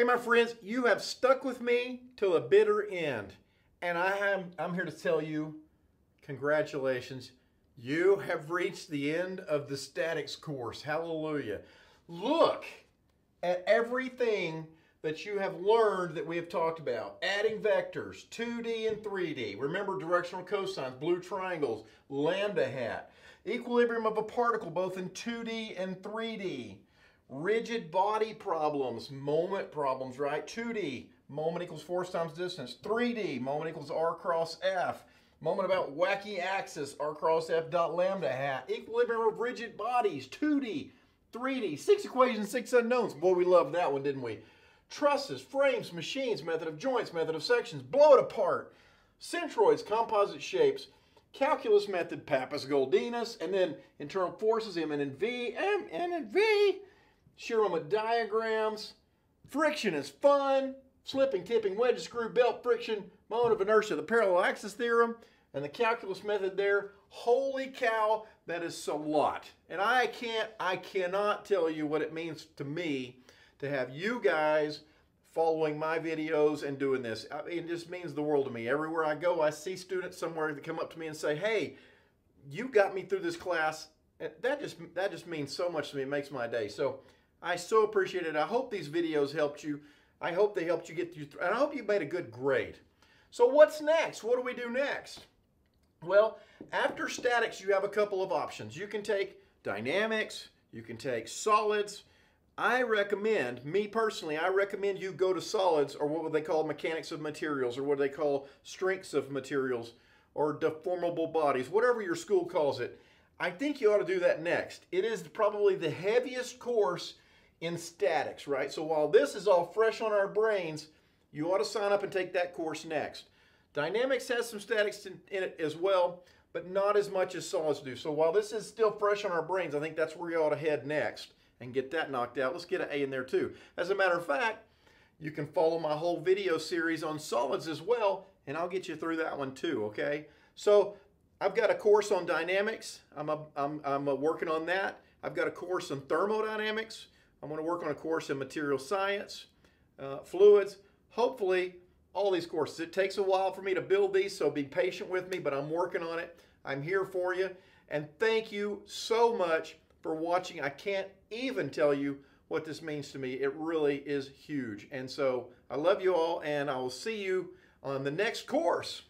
Hey, my friends, you have stuck with me till the bitter end. And I am, I'm here to tell you, congratulations. You have reached the end of the statics course. Hallelujah. Look at everything that you have learned that we have talked about. Adding vectors, 2D and 3D. Remember directional cosines, blue triangles, lambda hat. Equilibrium of a particle both in 2D and 3D rigid body problems, moment problems, right? 2D, moment equals force times distance. 3D, moment equals R cross F. Moment about wacky axis, R cross F dot lambda hat. Equilibrium of rigid bodies, 2D, 3D, six equations, six unknowns. Boy, we loved that one, didn't we? Trusses, frames, machines, method of joints, method of sections, blow it apart. Centroids, composite shapes, calculus method, Pappas-Goldinus, and then internal forces, M and V, M and V shear moment diagrams. Friction is fun. Slipping, tipping, wedge, screw, belt, friction, moment of inertia, the parallel axis theorem, and the calculus method there. Holy cow, that is a lot. And I can't, I cannot tell you what it means to me to have you guys following my videos and doing this. It just means the world to me. Everywhere I go, I see students somewhere that come up to me and say, hey, you got me through this class. And that just, that just means so much to me. It makes my day. So I so appreciate it. I hope these videos helped you. I hope they helped you get through, and I hope you made a good grade. So what's next? What do we do next? Well, after statics, you have a couple of options. You can take dynamics, you can take solids. I recommend, me personally, I recommend you go to solids or what would they call mechanics of materials or what they call strengths of materials or deformable bodies, whatever your school calls it. I think you ought to do that next. It is probably the heaviest course in statics, right? So while this is all fresh on our brains, you ought to sign up and take that course next. Dynamics has some statics in, in it as well, but not as much as solids do. So while this is still fresh on our brains, I think that's where you ought to head next and get that knocked out. Let's get an A in there too. As a matter of fact, you can follow my whole video series on solids as well, and I'll get you through that one too, okay? So I've got a course on dynamics. I'm, a, I'm, I'm a working on that. I've got a course on thermodynamics. I'm going to work on a course in material science, uh, fluids, hopefully all these courses. It takes a while for me to build these, so be patient with me, but I'm working on it. I'm here for you. And thank you so much for watching. I can't even tell you what this means to me. It really is huge. And so I love you all, and I will see you on the next course.